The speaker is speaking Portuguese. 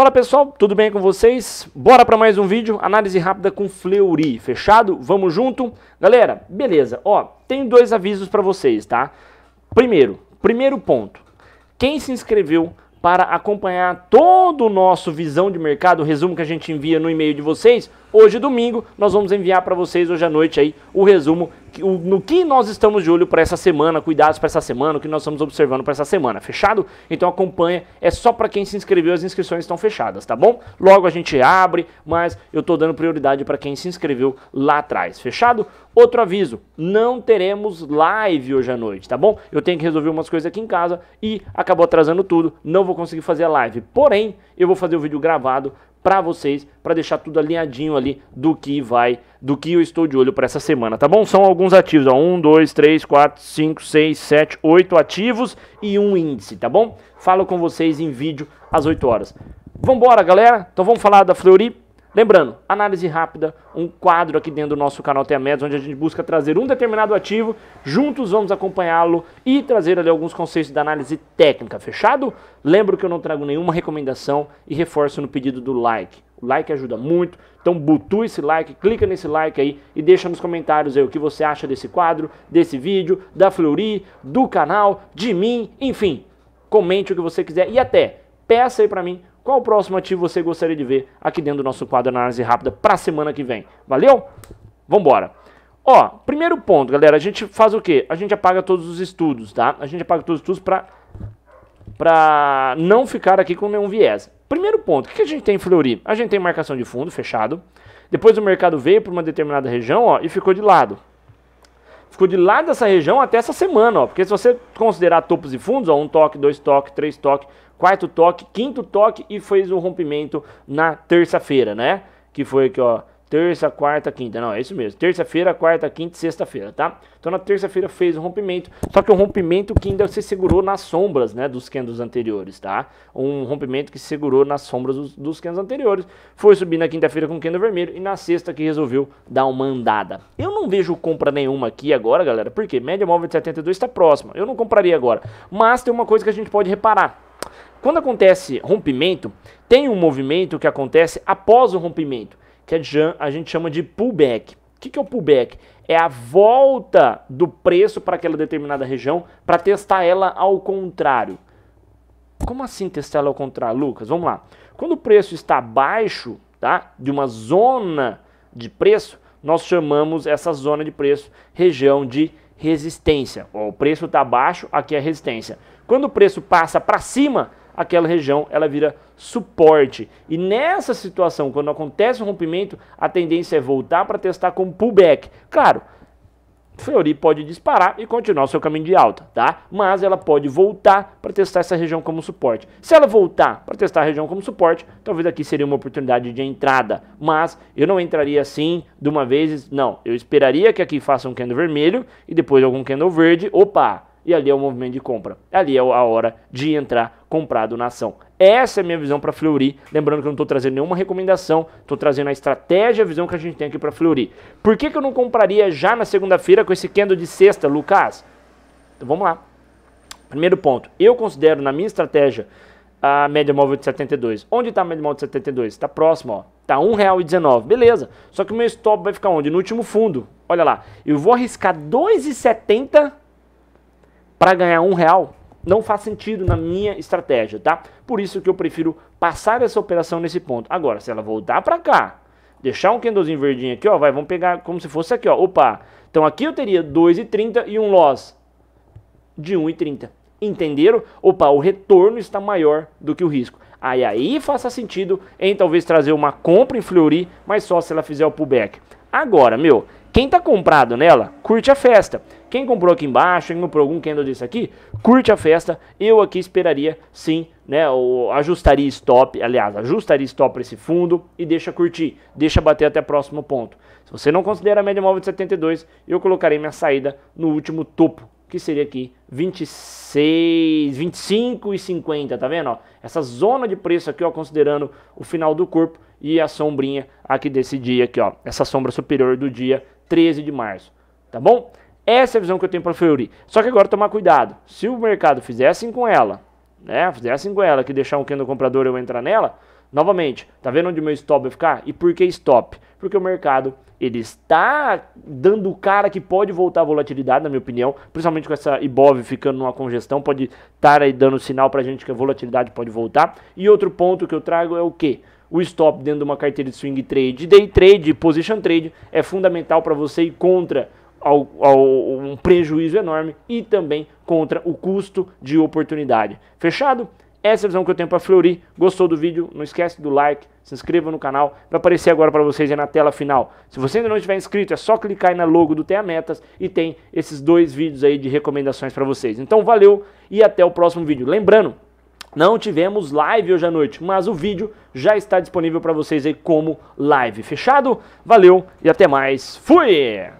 Fala pessoal, tudo bem com vocês? Bora para mais um vídeo, análise rápida com Fleury, fechado? Vamos junto? Galera, beleza, ó, tem dois avisos para vocês, tá? Primeiro, primeiro ponto, quem se inscreveu para acompanhar todo o nosso visão de mercado, o resumo que a gente envia no e-mail de vocês, hoje domingo, nós vamos enviar para vocês hoje à noite aí o resumo no que nós estamos de olho para essa semana, cuidados para essa semana, o que nós estamos observando para essa semana. Fechado? Então acompanha, é só para quem se inscreveu, as inscrições estão fechadas, tá bom? Logo a gente abre, mas eu estou dando prioridade para quem se inscreveu lá atrás. Fechado? Outro aviso, não teremos live hoje à noite, tá bom? Eu tenho que resolver umas coisas aqui em casa e acabou atrasando tudo, não vou conseguir fazer a live. Porém, eu vou fazer o vídeo gravado para vocês, para deixar tudo alinhadinho ali do que vai, do que eu estou de olho para essa semana, tá bom? São alguns ativos, ó, 1, 2, 3, 4, 5, 6, 7, 8 ativos e um índice, tá bom? Falo com vocês em vídeo às 8 horas. Vambora, galera? Então vamos falar da Fleury Lembrando, análise rápida, um quadro aqui dentro do nosso canal Teamedos, onde a gente busca trazer um determinado ativo, juntos vamos acompanhá-lo e trazer ali alguns conceitos da análise técnica, fechado? Lembro que eu não trago nenhuma recomendação e reforço no pedido do like. O like ajuda muito, então butua esse like, clica nesse like aí e deixa nos comentários aí o que você acha desse quadro, desse vídeo, da Fleury, do canal, de mim, enfim. Comente o que você quiser e até peça aí para mim qual o próximo ativo você gostaria de ver aqui dentro do nosso quadro Análise Rápida para a semana que vem? Valeu? Vambora! Ó, primeiro ponto, galera, a gente faz o quê? A gente apaga todos os estudos, tá? A gente apaga todos os estudos para para não ficar aqui com nenhum viés. Primeiro ponto, o que a gente tem em Fleury? A gente tem marcação de fundo fechado. Depois o mercado veio para uma determinada região, ó, e ficou de lado. Ficou de lado dessa região até essa semana, ó, porque se você considerar topos e fundos, ó, um toque, dois toques, três toques, quarto toque, quinto toque e fez o um rompimento na terça-feira, né? Que foi aqui, ó. Terça, quarta, quinta. Não, é isso mesmo. Terça-feira, quarta, quinta e sexta-feira, tá? Então na terça-feira fez o rompimento. Só que um rompimento que ainda se segurou nas sombras, né? Dos candles anteriores, tá? Um rompimento que se segurou nas sombras dos, dos candles anteriores. Foi subir na quinta-feira com o candle vermelho e na sexta que resolveu dar uma andada. Eu não vejo compra nenhuma aqui agora, galera. Porque média móvel de 72 está próxima. Eu não compraria agora. Mas tem uma coisa que a gente pode reparar quando acontece rompimento, tem um movimento que acontece após o rompimento, que é a gente chama de pullback. O que é o pullback? É a volta do preço para aquela determinada região para testar ela ao contrário. Como assim testar ela ao contrário, Lucas? Vamos lá. Quando o preço está abaixo tá, de uma zona de preço, nós chamamos essa zona de preço região de resistência. o preço está baixo, aqui é resistência. Quando o preço passa para cima, aquela região ela vira suporte. E nessa situação, quando acontece um rompimento, a tendência é voltar para testar com pullback. Claro, Fiori pode disparar e continuar o seu caminho de alta, tá? Mas ela pode voltar para testar essa região como suporte. Se ela voltar para testar a região como suporte, talvez aqui seria uma oportunidade de entrada. Mas eu não entraria assim de uma vez, não. Eu esperaria que aqui faça um candle vermelho e depois algum candle verde. Opa! e ali é o movimento de compra. Ali é a hora de entrar comprado na ação. Essa é a minha visão para Fleury. Lembrando que eu não estou trazendo nenhuma recomendação, estou trazendo a estratégia, a visão que a gente tem aqui para Fleury. Por que, que eu não compraria já na segunda-feira com esse candle de sexta, Lucas? Então vamos lá. Primeiro ponto, eu considero na minha estratégia a média móvel de 72. Onde está a média móvel de 72? Está próximo, ó. Tá R$1,19. Beleza. Só que o meu stop vai ficar onde? No último fundo. Olha lá. Eu vou arriscar R$2,70 para ganhar um real não faz sentido na minha estratégia, tá? Por isso que eu prefiro passar essa operação nesse ponto. Agora, se ela voltar para cá, deixar um candlezinho verdinho aqui, ó, vai, vamos pegar como se fosse aqui, ó, opa. Então aqui eu teria 2,30 e um loss de 1,30. Entenderam? Opa, o retorno está maior do que o risco. Aí aí faça sentido em talvez trazer uma compra em Fleury, mas só se ela fizer o pullback. Agora, meu, quem tá comprado nela, curte a festa. Quem comprou aqui embaixo, quem comprou algum candle desse aqui, curte a festa. Eu aqui esperaria sim, né? Ou ajustaria stop, aliás, ajustaria stop para esse fundo e deixa curtir, deixa bater até próximo ponto. Se você não considera a média móvel de 72, eu colocarei minha saída no último topo, que seria aqui 26, 25 e 50, tá vendo? Ó, essa zona de preço aqui, ó, considerando o final do corpo e a sombrinha aqui desse dia aqui, ó, essa sombra superior do dia 13 de março, tá bom? Essa é a visão que eu tenho para a Fleury. Só que agora tomar cuidado. Se o mercado fizer assim com ela, né, fizer assim com ela, que deixar um candle comprador eu entrar nela, novamente, tá vendo onde meu stop vai ficar? E por que stop? Porque o mercado ele está dando cara que pode voltar a volatilidade, na minha opinião, principalmente com essa Ibov ficando numa congestão, pode estar aí dando sinal para a gente que a volatilidade pode voltar. E outro ponto que eu trago é o que? o stop dentro de uma carteira de swing trade, day trade, position trade é fundamental para você ir contra ao, ao, um prejuízo enorme e também contra o custo de oportunidade. Fechado? Essa é a visão que eu tenho para flori Gostou do vídeo? Não esquece do like, se inscreva no canal. Vai aparecer agora para vocês aí na tela final. Se você ainda não estiver inscrito, é só clicar aí na logo do Tenha Metas e tem esses dois vídeos aí de recomendações para vocês. Então valeu e até o próximo vídeo. Lembrando, não tivemos live hoje à noite, mas o vídeo já está disponível para vocês aí como live. Fechado? Valeu e até mais. Fui!